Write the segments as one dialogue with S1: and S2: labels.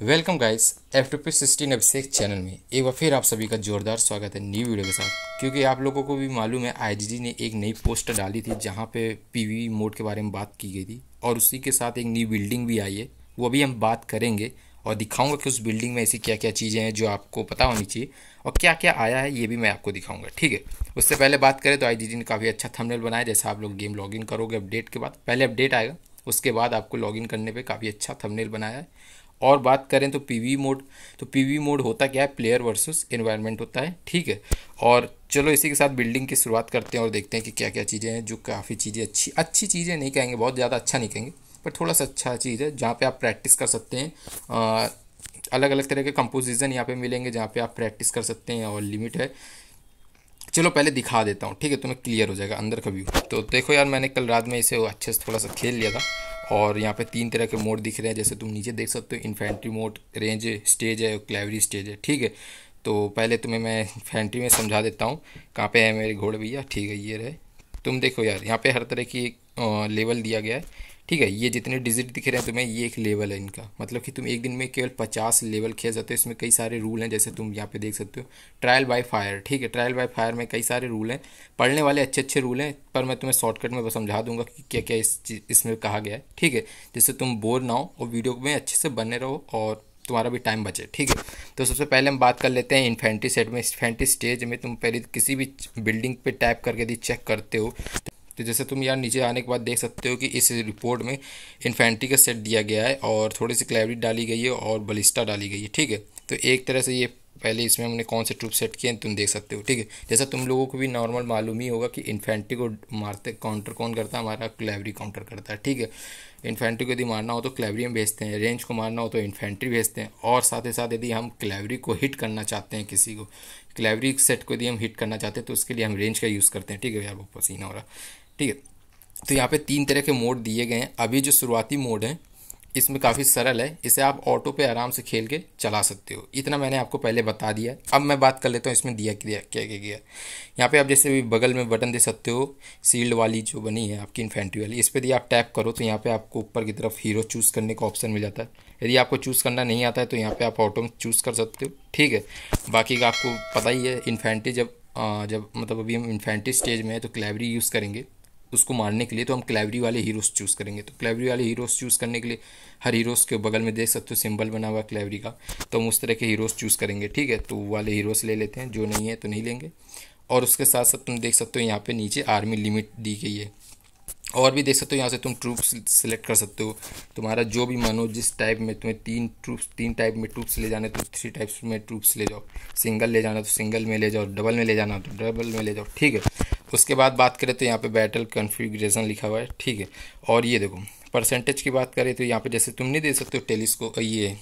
S1: welcome guys F two P sixteen Abhishek channel में एक बार फिर आप सभी का जोरदार स्वागत है न्यू वीडियो के साथ क्योंकि आप लोगों को भी मालूम है आईजीजी ने एक नई पोस्ट डाली थी जहां पे पीवी मोड के बारे में बात की गई थी और उसी के साथ एक न्यू बिल्डिंग भी आई है वो भी हम बात करेंगे और दिखाऊंगा कि उस बिल्डिंग में ऐसी क्या क्या चीज़ें हैं जो आपको पता होनी चाहिए और क्या क्या आया है ये भी मैं आपको दिखाऊंगा ठीक है उससे पहले बात करें तो आई ने काफ़ी अच्छा थंबनेल बनाया जैसे आप लोग गेम लॉगिन करोगे अपडेट के बाद पहले अपडेट आएगा उसके बाद आपको लॉगिन करने पर काफ़ी अच्छा थंबनेल बनाया है और बात करें तो पी मोड तो पी मोड होता क्या है प्लेयर वर्सेस इन्वायरमेंट होता है ठीक है और चलो इसी के साथ बिल्डिंग की शुरुआत करते हैं और देखते हैं कि क्या क्या चीज़ें हैं जो काफ़ी चीज़ें अच्छी अच्छी चीज़ें नहीं कहेंगे बहुत ज़्यादा अच्छा नहीं कहेंगे पर थोड़ा सा अच्छा चीज़ है जहाँ पर आप प्रैक्टिस कर सकते हैं आ, अलग अलग तरह के कंपोजिशन यहाँ पे मिलेंगे जहाँ पर आप प्रैक्टिस कर सकते हैं और लिमिट है चलो पहले दिखा देता हूँ ठीक है तुम्हें तो क्लियर हो जाएगा अंदर का व्यू तो देखो यार मैंने कल रात में इसे अच्छे से थोड़ा सा खेल लिया था और यहाँ पे तीन तरह के मोड दिख रहे हैं जैसे तुम नीचे देख सकते हो इन्फेंट्री मोड रेंज स्टेज है क्लेवरी स्टेज है ठीक है तो पहले तुम्हें मैं इन्फेंट्री में समझा देता हूँ कहाँ पे है मेरे घोड़े भैया ठीक है ये रहे तुम देखो यार यहाँ पे हर तरह की लेवल दिया गया है ठीक है ये जितने डिजिट दिख रहे हैं तुम्हें ये एक लेवल है इनका मतलब कि तुम एक दिन में केवल पचास लेवल खेल सकते हो इसमें कई सारे रूल हैं जैसे तुम यहाँ पे देख सकते हो ट्रायल बाय फायर ठीक है ट्रायल बाय फायर में कई सारे रूल हैं पढ़ने वाले अच्छे अच्छे रूल हैं पर मैं तुम्हें शॉर्टकट में समझा दूंगा कि क्या क्या इस इसमें कहा गया है ठीक है जिससे तुम बोर ना हो और वीडियो में अच्छे से बने रहो और तुम्हारा भी टाइम बचे ठीक है तो सबसे पहले हम बात कर लेते हैं इन्फेंट्री सेट में इन्फेंट्री स्टेज में तुम पहले किसी भी बिल्डिंग पे टैप करके यदि चेक करते हो तो जैसे तुम यार नीचे आने के बाद देख सकते हो कि इस रिपोर्ट में इन्फेंट्री का सेट दिया गया है और थोड़ी सी क्लैवरिट डाली गई है और बलिस्टा डाली गई है ठीक है तो एक तरह से ये पहले इसमें हमने कौन से ट्रूप सेट किए हैं तुम देख सकते हो ठीक है जैसा तुम लोगों को भी नॉर्मल मालूम ही होगा कि इन्फेंट्री को मारते काउंटर कौन करता है हमारा क्लैवरी काउंटर करता है ठीक है इन्फेंट्री को यदि मारना हो तो क्लैवरी हम भेजते हैं रेंज को मारना हो तो इन्फेंट्री भेजते हैं और साथ ही साथ यदि हम क्लेवरी को हिट करना चाहते हैं किसी को क्लैवरी सेट को यदि हम हिट करना चाहते हैं तो उसके लिए हम रेंज का यूज़ करते हैं ठीक है यार वो पसीना हो रहा ठीक है तो यहाँ पे तीन तरह के मोड दिए गए हैं अभी जो शुरुआती मोड हैं इसमें काफ़ी सरल है इसे आप ऑटो पे आराम से खेल के चला सकते हो इतना मैंने आपको पहले बता दिया अब मैं बात कर लेता हूँ इसमें दिया क्या क्या क्या गया यहाँ पे आप जैसे भी बगल में बटन दे सकते हो सील्ड वाली जो बनी है आपकी इन्फेंट्री वाली इस पर यदि आप टैप करो तो यहाँ पे आपको ऊपर की तरफ हीरो चूज़ करने का ऑप्शन मिल जाता है यदि आपको चूज़ करना नहीं आता है तो यहाँ पर आप ऑटो में चूज़ कर सकते हो ठीक है बाकी का आपको पता ही है इन्फेंट्री जब जब मतलब अभी हम इन्फेंट्री स्टेज में है तो क्लैबरी यूज़ करेंगे उसको मारने के लिए तो हम क्लैवरी वाले हीरोज़ चूज़ करेंगे तो क्लैवरी वाले हीरोज़ चूज़ करने के लिए हर हीरोज़ के बगल में देख सकते हो सिंबल बना हुआ क्लैवरी का तो हम उस तरह के हीरोज़ चूज़ करेंगे ठीक है तो वाले हीरोज़ ले लेते हैं जो नहीं है तो नहीं लेंगे और उसके साथ साथ तुम देख सकते हो यहाँ पे नीचे आर्मी लिमिट दी गई है और भी देख सकते हो यहाँ से तुम ट्रूप सेलेक्ट कर सकते हो तुम्हारा जो भी मन हो जिस टाइप में तुम्हें तीन ट्रूप्स तीन टाइप में ट्रूप्स ले जाने तो थ्री टाइप्स में ट्रूप्स ले जाओ सिंगल ले जाना तो सिंगल में ले जाओ डबल में ले जाना तो डबल में ले जाओ ठीक है तो उसके बाद बात करें तो यहाँ पर बैटल कन्फिग्रेशन लिखा हुआ है ठीक है और ये देखो परसेंटेज की बात करें तो यहाँ पर जैसे तुम नहीं दे सकते हो टेलीस्को ये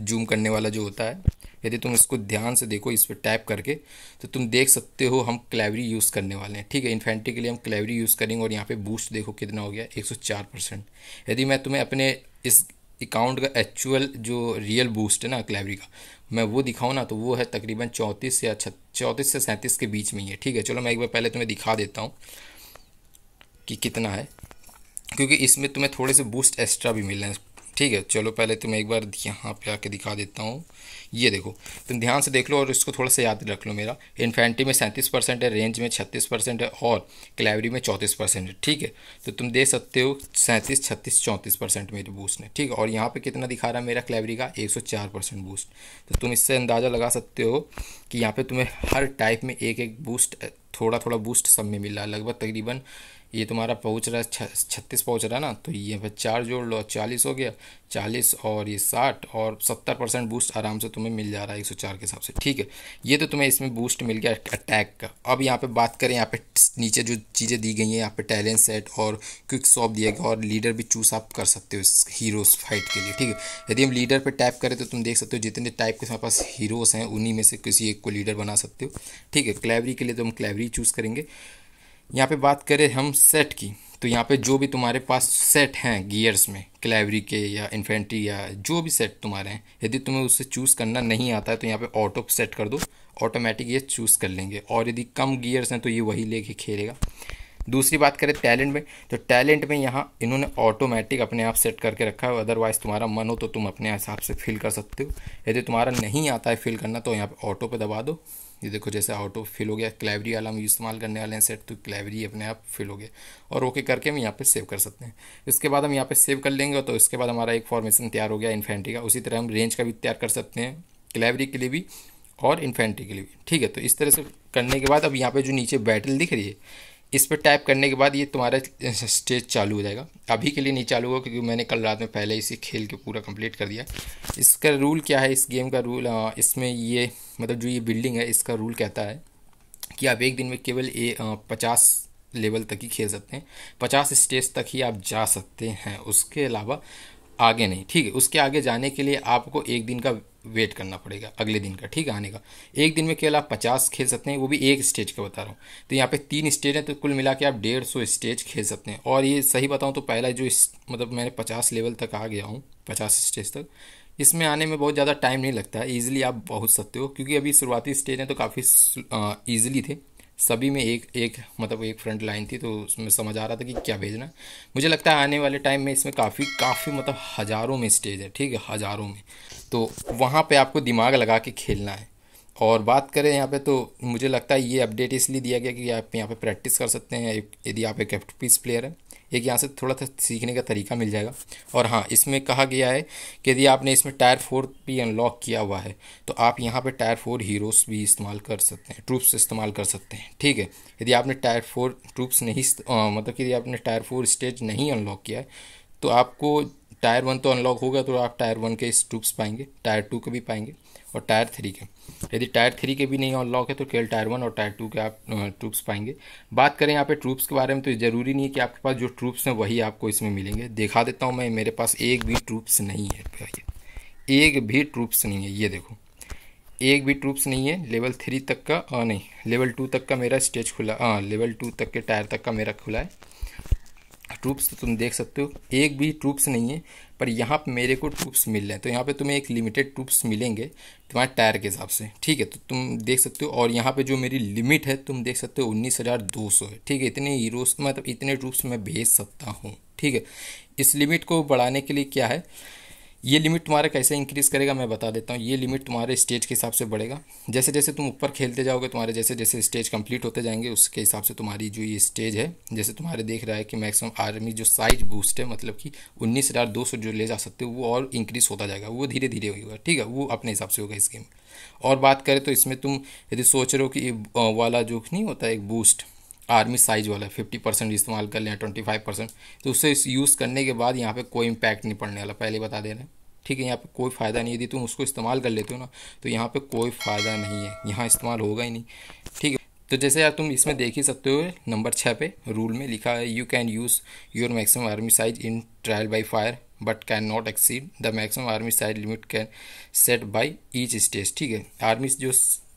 S1: जूम करने वाला जो होता है यदि तुम इसको ध्यान से देखो इस पर टैप करके तो तुम देख सकते हो हम क्लेवरी यूज़ करने वाले हैं ठीक है इन्फेंट्री के लिए हम क्लेवरी यूज़ करेंगे और यहाँ पे बूस्ट देखो कितना हो गया 104 परसेंट यदि मैं तुम्हें अपने इस अकाउंट का एक्चुअल जो रियल बूस्ट है ना क्लैवरी का मैं वो दिखाऊँ ना तो वो है तकरीबन चौंतीस या चौंतीस से सैंतीस के बीच में ही है ठीक है चलो मैं एक बार पहले तुम्हें दिखा देता हूँ कि कितना है क्योंकि इसमें तुम्हें थोड़े से बूस्ट एक्स्ट्रा भी मिल रहे हैं ठीक है चलो पहले तुम तो एक बार यहाँ पे आके दिखा देता हूँ ये देखो तुम तो ध्यान से देख लो और इसको थोड़ा सा याद रख लो मेरा इन्फेंट्री में सैंतीस परसेंट है रेंज में छत्तीस परसेंट है और क्लैवरी में चौंतीस परसेंट है ठीक है तो तुम देख सकते हो सैंतीस छत्तीस चौंतीस परसेंट मेरी बूस्ट ने ठीक है और यहाँ पर कितना दिखा रहा है मेरा क्लैवरी का एक सौ चार परसेंट बूस्ट तो तुम इससे अंदाज़ा लगा सकते हो कि यहाँ पर तुम्हें हर टाइप में एक एक बूस्ट थोड़ा थोड़ा बूस्ट सब में मिला लगभग तकरीबन ये तुम्हारा पहुँच रहा है छत्तीस पहुँच रहा है ना तो ये भाई चार जोड़ लो चालीस हो गया चालीस और ये साठ और सत्तर परसेंट बूस्ट आराम से तुम्हें मिल जा रहा है एक सौ चार के हिसाब से ठीक है ये तो तुम्हें इसमें बूस्ट मिल गया अटैक का अब यहाँ पे बात करें यहाँ पे नीचे जो चीज़ें दी गई हैं यहाँ पे टैलेंट सेट और क्विक शॉप दिया गया और लीडर भी चूज आप कर सकते हो इस हीरोज़ फाइट के लिए ठीक है यदि हम लीडर पर टैप करें तो तुम देख सकते हो जितने टाइप के पास हीरोज़ हैं उन्हीं में से किसी एक को लीडर बना सकते हो ठीक है क्लैवरी के लिए तो हम क्लैवरी चूज़ करेंगे यहाँ पे बात करें हम सेट की तो यहाँ पे जो भी तुम्हारे पास सेट हैं गियर्स में क्लेवरी के या इन्फेंट्री या जो भी सेट तुम्हारे हैं यदि तुम्हें उससे चूज़ करना नहीं आता है तो यहाँ पे ऑटो सेट कर दो ऑटोमेटिक ये चूज़ कर लेंगे और यदि कम गियर्स हैं तो ये वही लेके खेलेगा दूसरी बात करें टैलेंट में तो टैलेंट में यहाँ इन्होंने ऑटोमेटिक अपने आप सेट करके रखा है अदरवाइज़ तुम्हारा मन हो तो तुम अपने हिसाब से फिल कर सकते हो यदि तुम्हारा नहीं आता है फिल करना तो यहाँ पर ऑटो पर दबा दो ये देखो जैसे ऑटो फिल हो गया क्लेवरी वाला हम इस्तेमाल करने वाले हैं सेट तो क्लैवरी अपने आप फिल हो गया और ओके करके हम यहाँ पे सेव कर सकते हैं इसके बाद हम यहाँ पे सेव कर लेंगे तो इसके बाद हमारा एक फॉर्मेशन तैयार हो गया इन्फेंट्री का उसी तरह हम रेंज का भी तैयार कर सकते हैं क्लेवरी के लिए भी और इन्फेंट्री के लिए भी ठीक है तो इस तरह से करने के बाद अब यहाँ पर जो नीचे बैटल दिख रही है इस पर टाइप करने के बाद ये तुम्हारा स्टेज चालू हो जाएगा अभी के लिए नहीं चालू होगा क्योंकि मैंने कल रात में पहले इसे खेल के पूरा कंप्लीट कर दिया इसका रूल क्या है इस गेम का रूल इसमें ये मतलब जो ये बिल्डिंग है इसका रूल कहता है कि आप एक दिन में केवल ए पचास लेवल तक ही खेल सकते हैं पचास स्टेज तक ही आप जा सकते हैं उसके अलावा आगे नहीं ठीक है उसके आगे जाने के लिए आपको एक दिन का वेट करना पड़ेगा अगले दिन का ठीक है आने का एक दिन में केवल आप पचास खेल सकते हैं वो भी एक स्टेज का बता रहा हूँ तो यहाँ पे तीन स्टेज हैं तो कुल मिला के आप डेढ़ सौ स्टेज खेल सकते हैं और ये सही बताऊँ तो पहला जो इस, मतलब मैंने पचास लेवल तक आ गया हूँ पचास स्टेज तक इसमें आने में बहुत ज़्यादा टाइम नहीं लगता है ईजिली आप पहुँच सकते हो क्योंकि अभी शुरुआती स्टेज हैं तो काफ़ी ईजिली थे सभी में एक एक मतलब एक फ्रंट लाइन थी तो उसमें समझ आ रहा था कि क्या भेजना मुझे लगता है आने वाले टाइम में इसमें काफ़ी काफ़ी मतलब हज़ारों में स्टेज है ठीक है हज़ारों में तो वहाँ पे आपको दिमाग लगा के खेलना है और बात करें यहाँ पे तो मुझे लगता है ये अपडेट इसलिए दिया गया कि आप यहाँ पे प्रैक्टिस कर सकते हैं यदि आप एक एफ पीस प्लेयर हैं एक यहाँ से थोड़ा सा सीखने का तरीका मिल जाएगा और हाँ इसमें कहा गया है कि यदि आपने इसमें टायर फोर भी अनलॉक किया हुआ है तो आप यहाँ पे टायर फोर हीरोस भी इस्तेमाल कर सकते हैं ट्रूप्स इस्तेमाल कर सकते हैं ठीक है यदि आपने टायर फोर ट्रूप्स नहीं आ, मतलब कि यदि आपने टायर फोर स्टेज नहीं अनलॉक किया है तो आपको टायर वन तो अनलॉक होगा तो आप टायर वन के इस ट्रूप्स पाएंगे टायर टू के भी पाएंगे और टायर थ्री के यदि टायर थ्री के भी नहीं अनलॉक है तो केवल टायर वन और टायर टू के आप ट्रूप्स पाएंगे बात करें यहाँ पे ट्रूप्स के बारे में तो ज़रूरी नहीं है कि आपके पास जो ट्रूप्स हैं वही आपको इसमें मिलेंगे दिखा देता हूँ मैं मेरे पास एक भी ट्रूप्स नहीं है एक भी ट्रूप्स नहीं है ये देखो एक भी ट्रूप्स नहीं है लेवल थ्री तक का आ, नहीं लेवल टू तक का मेरा स्टेज खुला हाँ लेवल टू तक के टायर तक का मेरा खुला है ट्रूप्स तो तुम देख सकते हो एक भी ट्रूप्स नहीं है पर यहाँ पे मेरे को ट्रूप्स मिल रहे हैं तो यहाँ पे तुम्हें एक लिमिटेड ट्रूप्स मिलेंगे तुम्हारे टायर के हिसाब से ठीक है तो तुम देख सकते हो और यहाँ पे जो मेरी लिमिट है तुम देख सकते हो उन्नीस हज़ार दो सौ है ठीक है इतने हीरोस मतलब इतने ट्रूप्स मैं भेज सकता हूँ ठीक है इस लिमिट को बढ़ाने के लिए क्या है ये लिमिट तुम्हारे कैसे इंक्रीज़ करेगा मैं बता देता हूँ ये लिमिट तुम्हारे स्टेज के हिसाब से बढ़ेगा जैसे जैसे तुम ऊपर खेलते जाओगे तुम्हारे जैसे जैसे स्टेज कंप्लीट होते जाएंगे उसके हिसाब से तुम्हारी जो ये स्टेज है जैसे तुम्हारे देख रहा है कि मैक्सिमम आर्मी जो साइज बूस्ट है मतलब कि उन्नीस हज़ार दो सौ जो ले जा सकते हो वो और इंक्रीज़ होता जाएगा वो धीरे धीरे होगा ठीक है वो अपने हिसाब से होगा इस गेम और बात करें तो इसमें तुम यदि सोच रहे हो कि वाला जो नहीं होता एक बूस्ट आर्मी साइज वाला फिफ्टी परसेंट इस्तेमाल कर लिया ट्वेंटी फाइव परसेंट तो उससे यूज़ करने के बाद यहाँ पे कोई इम्पैक्ट नहीं पड़ने वाला पहले बता दे रहे हैं ठीक है यहाँ पे कोई फ़ायदा नहीं यदि तुम उसको इस्तेमाल कर लेते हो ना तो यहाँ पे कोई फ़ायदा नहीं है यहाँ इस्तेमाल होगा ही नहीं ठीक है तो जैसे यार तुम इसमें देख ही सकते हो नंबर छः पे रूल में लिखा है you can use your maximum army size in trial by fire but can not exceed the maximum army size limit can set by each stage ठीक है आर्मी जो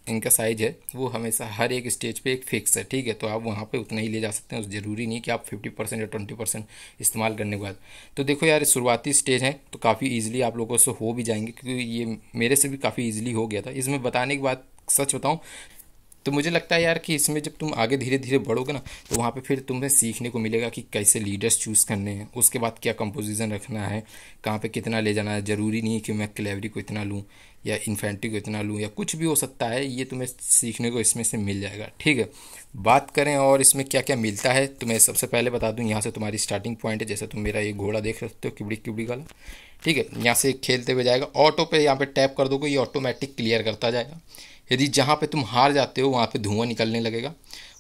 S1: इनका साइज है वो हमेशा हर एक स्टेज पे एक फिक्स है ठीक है तो आप वहाँ पे उतना ही ले जा सकते हैं ज़रूरी नहीं कि आप 50 परसेंट या 20 परसेंट इस्तेमाल करने के बाद तो देखो यार शुरुआती स्टेज है तो काफ़ी ईजिली आप लोगों से हो भी जाएंगे क्योंकि ये मेरे से भी काफ़ी ईजिली हो गया था इसमें बताने के बाद सच बताऊँ तो मुझे लगता है यार कि इसमें जब तुम आगे धीरे धीरे बढ़ोगे ना तो वहाँ पे फिर तुम्हें सीखने को मिलेगा कि कैसे लीडर्स चूज़ करने हैं उसके बाद क्या कंपोजिशन रखना है कहाँ पे कितना ले जाना है ज़रूरी नहीं कि मैं क्लेवरी को इतना लूँ या इन्फेंट्री को इतना लूँ या कुछ भी हो सकता है ये तुम्हें सीखने को इसमें से मिल जाएगा ठीक है बात करें और इसमें क्या क्या मिलता है तो मैं सबसे पहले बता दूँ यहाँ से तुम्हारी स्टार्टिंग पॉइंट है जैसे तुम मेरा ये घोड़ा देख सकते हो किबड़ी किबड़ी वाला ठीक है यहाँ से खेलते हुए जाएगा ऑटो पे यहाँ पे टैप कर दोगे ये ऑटोमेटिक क्लियर करता जाएगा यदि जहाँ पे तुम हार जाते हो वहाँ पे धुआं निकलने लगेगा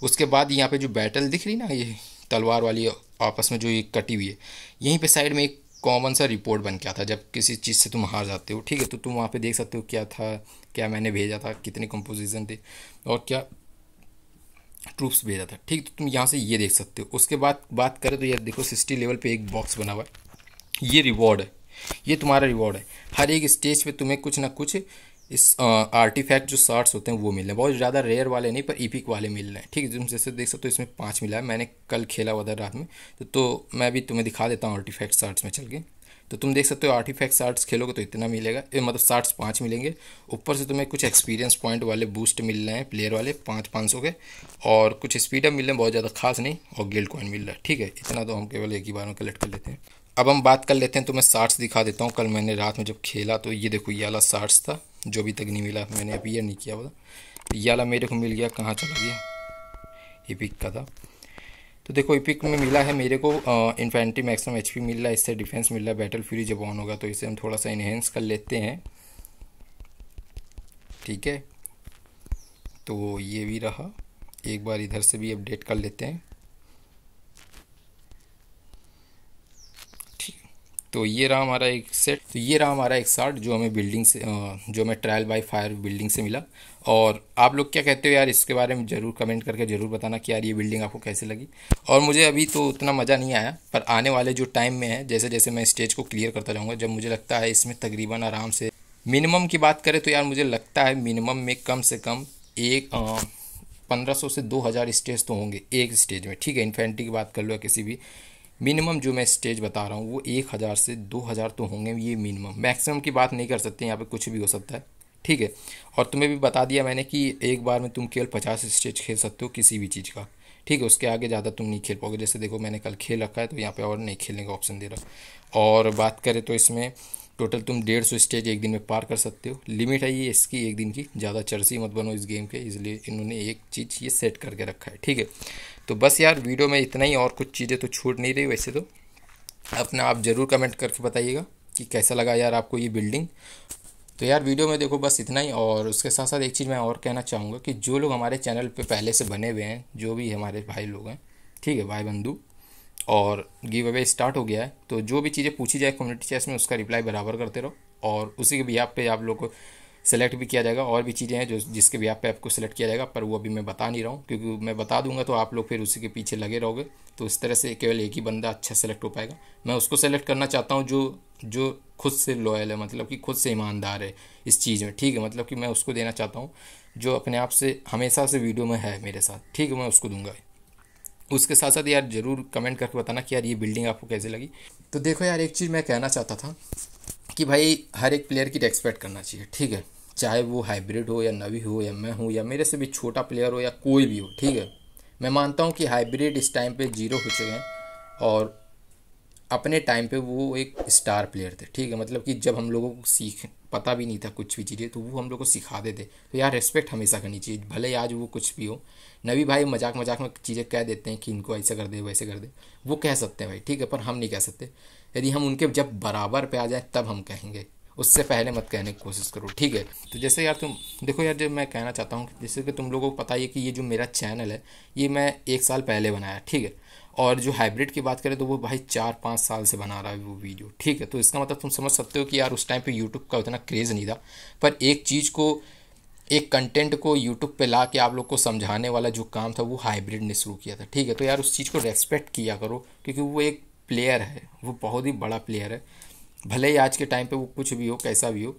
S1: उसके बाद यहाँ पे जो बैटल दिख रही ना ये तलवार वाली आपस में जो ये कटी हुई है यहीं पे साइड में एक कॉमन सा रिपोर्ट बन के आता जब किसी चीज़ से तुम हार जाते हो ठीक है तो तुम वहाँ पर देख सकते हो क्या था क्या मैंने भेजा था कितने कंपोजिशन थे और क्या ट्रूप्स भेजा था ठीक तो तुम यहाँ से ये देख सकते हो उसके बाद बात करें तो यार देखो सिक्सटी लेवल पे एक बॉक्स बना हुआ है ये रिवॉर्ड है ये तुम्हारा रिवॉर्ड है हर एक स्टेज पे तुम्हें कुछ ना कुछ इस आर्टिफैक्ट जो शार्ट्स होते हैं वो मिल रहे हैं बहुत ज़्यादा रेयर वाले नहीं पर ईपिक वाले मिल रहे हैं ठीक है तुम जैसे देख सकते हो इसमें पाँच मिला है मैंने कल खेला हुआ था रात में तो, तो मैं भी तुम्हें दिखा देता हूँ आर्टिफैक्ट शार्ट्स में चल के तो तुम देख सकते हो आर्टिफैक्ट शार्ट्स खेलोगे तो इतना मिलेगा मतलब शार्ट्स पाँच मिलेंगे ऊपर से तुम्हें कुछ एक्सपीरियंस पॉइंट वाले बूस्ट मिल रहे हैं प्लेयर वाले पाँच पाँच सौ के और कुछ स्पीडअप मिल रहे हैं बहुत ज़्यादा खास नहीं और गिल्ड कॉइन मिल रहा है ठीक है इतना तो हम केवल एक ही बार में कलेक्ट कर लेते हैं अब हम बात कर लेते हैं तो मैं शार्ट्स दिखा देता हूँ कल मैंने रात में जब खेला तो ये देखो ये वाला शार्ट्स था जो अभी तक नहीं मिला मैंने अभी ये नहीं किया बोला ये वाला मेरे को मिल गया कहाँ चला गया ये पिक का था तो देखो इपिक में मिला है मेरे को इन्फेंट्री मैक्सिमम एच मिल रहा है इससे डिफेंस मिल रहा है बैटल फ्यूरी जब ऑन होगा तो इसे हम थोड़ा सा इन्हेंस कर लेते हैं ठीक है तो ये भी रहा एक बार इधर से भी अपडेट कर लेते हैं तो ये रहा हमारा एक सेट तो ये रहा हमारा एक शर्ट जो हमें बिल्डिंग से जो हमें ट्रायल बाय फायर बिल्डिंग से मिला और आप लोग क्या कहते हो यार इसके बारे में ज़रूर कमेंट करके ज़रूर बताना कि यार ये बिल्डिंग आपको कैसे लगी और मुझे अभी तो उतना मज़ा नहीं आया पर आने वाले जो टाइम में है जैसे जैसे मैं स्टेज को क्लियर करता जाऊँगा जब मुझे लगता है इसमें तकरीबन आराम से मिनिमम की बात करें तो यार मुझे लगता है मिनिमम में कम से कम एक पंद्रह सौ से दो हज़ार स्टेज तो होंगे एक स्टेज में ठीक है इन्फेंट्री की बात कर लो या किसी भी मिनिमम जो मैं स्टेज बता रहा हूँ वो एक हज़ार से दो हज़ार तो होंगे ये मिनिमम मैक्सिमम की बात नहीं कर सकते यहाँ पे कुछ भी हो सकता है ठीक है और तुम्हें भी बता दिया मैंने कि एक बार में तुम केवल पचास स्टेज खेल सकते हो किसी भी चीज़ का ठीक है उसके आगे ज़्यादा तुम नहीं खेल पाओगे जैसे देखो मैंने कल खेल रखा है तो यहाँ पे और नहीं खेलने का ऑप्शन दे रहा और बात करें तो इसमें टोटल तुम डेढ़ सौ स्टेज एक दिन में पार कर सकते हो लिमिट है ये इसकी एक दिन की ज़्यादा चर्सी मत बनो इस गेम के इसलिए इन्होंने एक चीज़ ये सेट करके रखा है ठीक है तो बस यार वीडियो में इतना ही और कुछ चीज़ें तो छूट नहीं रही वैसे तो अपना आप ज़रूर कमेंट करके बताइएगा कि कैसा लगा यार आपको ये बिल्डिंग तो यार वीडियो में देखो बस इतना ही और उसके साथ साथ एक चीज़ मैं और कहना चाहूँगा कि जो लोग हमारे चैनल पर पहले से बने हुए हैं जो भी हमारे भाई लोग हैं ठीक है भाई बंधु और गिव अवे स्टार्ट हो गया है तो जो भी चीज़ें पूछी जाए कम्युनिटी चैस में उसका रिप्लाई बराबर करते रहो और उसी के भी आप पे आप लोग को सेलेक्ट भी किया जाएगा और भी चीज़ें हैं जो जिसके भी आप पे आपको सेलेक्ट किया जाएगा पर वो अभी मैं बता नहीं रहा हूँ क्योंकि मैं बता दूंगा तो आप लोग फिर उसी के पीछे लगे रहोगे तो इस तरह से केवल एक ही बंदा अच्छा सेलेक्ट हो पाएगा मैं उसको सेलेक्ट करना चाहता हूँ जो जो खुद से लॉयल है मतलब कि खुद से ईमानदार है इस चीज़ में ठीक है मतलब कि मैं उसको देना चाहता हूँ जो अपने आप से हमेशा से वीडियो में है मेरे साथ ठीक है मैं उसको दूंगा उसके साथ साथ यार ज़रूर कमेंट करके बताना कि यार ये बिल्डिंग आपको कैसे लगी तो देखो यार एक चीज़ मैं कहना चाहता था कि भाई हर एक प्लेयर की रेस्पेक्ट करना चाहिए ठीक है चाहे वो हाइब्रिड हो या नवी हो या मैं हूँ या मेरे से भी छोटा प्लेयर हो या कोई भी हो ठीक है मैं मानता हूँ कि हाइब्रिड इस टाइम पे जीरो हो चुके हैं और अपने टाइम पे वो एक स्टार प्लेयर थे ठीक है मतलब कि जब हम लोगों को सीख पता भी नहीं था कुछ भी चीज़ें तो वो हम लोग को सिखा देते तो यार रेस्पेक्ट हमेशा करनी चाहिए भले आज वो कुछ भी हो नवी भाई मजाक मजाक में चीज़ें कह देते हैं कि इनको ऐसे कर दे वैसे कर दे वो कह सकते हैं भाई ठीक है पर हम नहीं कह सकते यदि हम उनके जब बराबर पे आ जाए तब हम कहेंगे उससे पहले मत कहने की कोशिश करो ठीक है तो जैसे यार तुम देखो यार जब मैं कहना चाहता हूँ जैसे कि तुम लोगों को पता ही है कि ये जो मेरा चैनल है ये मैं एक साल पहले बनाया ठीक है और जो हाइब्रिड की बात करें तो वो भाई चार पाँच साल से बना रहा है वो वीडियो ठीक है तो इसका मतलब तुम समझ सकते हो कि यार उस टाइम पे यूट्यूब का उतना क्रेज़ नहीं था पर एक चीज़ को एक कंटेंट को यूट्यूब पे ला के आप लोग को समझाने वाला जो काम था वो हाइब्रिड ने शुरू किया था ठीक है तो यार उस चीज़ को रेस्पेक्ट किया करो क्योंकि वो एक प्लेयर है वो बहुत ही बड़ा प्लेयर है भले ही आज के टाइम पर वो कुछ भी हो कैसा भी हो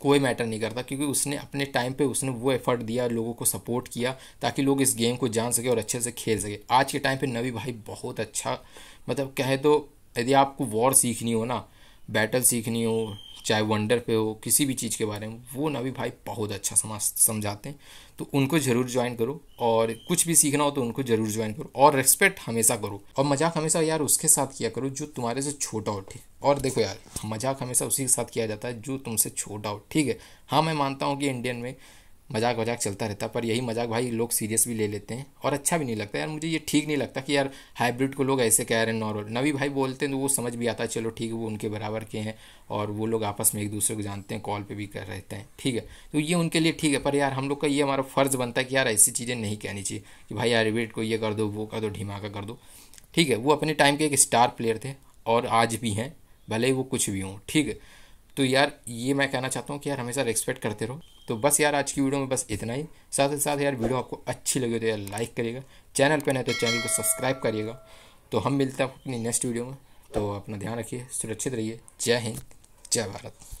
S1: कोई मैटर नहीं करता क्योंकि उसने अपने टाइम पे उसने वो एफर्ट दिया लोगों को सपोर्ट किया ताकि लोग इस गेम को जान सके और अच्छे से खेल सके आज के टाइम पे नवी भाई बहुत अच्छा मतलब कहे तो यदि आपको वॉर सीखनी हो ना बैटल सीखनी हो चाहे वंडर पे हो किसी भी चीज़ के बारे में वो नवी भाई बहुत अच्छा समझ समझाते हैं तो उनको ज़रूर ज्वाइन करो और कुछ भी सीखना हो तो उनको ज़रूर ज्वाइन करो और रेस्पेक्ट हमेशा करो और मजाक हमेशा यार उसके साथ किया करो जो तुम्हारे से छोटा हो ठीक और देखो यार मजाक हमेशा उसी के साथ किया जाता है जो तुमसे छोटा हो ठीक है हाँ मैं मानता हूँ कि इंडियन में मजाक वजाक चलता रहता पर यही मजाक भाई लोग सीरियस भी ले लेते हैं और अच्छा भी नहीं लगता यार मुझे ये ठीक नहीं लगता कि यार हाइब्रिड को लोग ऐसे कह रहे हैं नॉर्मल नवी भाई बोलते हैं तो वो समझ भी आता है चलो ठीक है वो उनके बराबर के हैं और वो लोग आपस में एक दूसरे को जानते हैं कॉल पर भी कर रहते हैं ठीक है तो ये उनके लिए ठीक है पर यार हम लोग का ये हमारा फ़र्ज़ बनता है कि यार ऐसी चीज़ें नहीं कहनी चाहिए कि भाई हाइब्रिड को ये कर दो वो कर दो ढीमाका कर दो ठीक है वो अपने टाइम के एक स्टार प्लेयर थे और आज भी हैं भले ही वो कुछ भी हों ठीक है तो यार ये मैं कहना चाहता हूँ कि यार हमेशा एक्सपेक्ट करते रहो तो बस यार आज की वीडियो में बस इतना ही साथ ही साथ यार वीडियो आपको अच्छी लगे तो यार लाइक करिएगा चैनल पर नहीं तो चैनल को सब्सक्राइब करिएगा तो हम मिलते हैं अपनी नेक्स्ट वीडियो में तो अपना ध्यान रखिए सुरक्षित रहिए जय हिंद जय भारत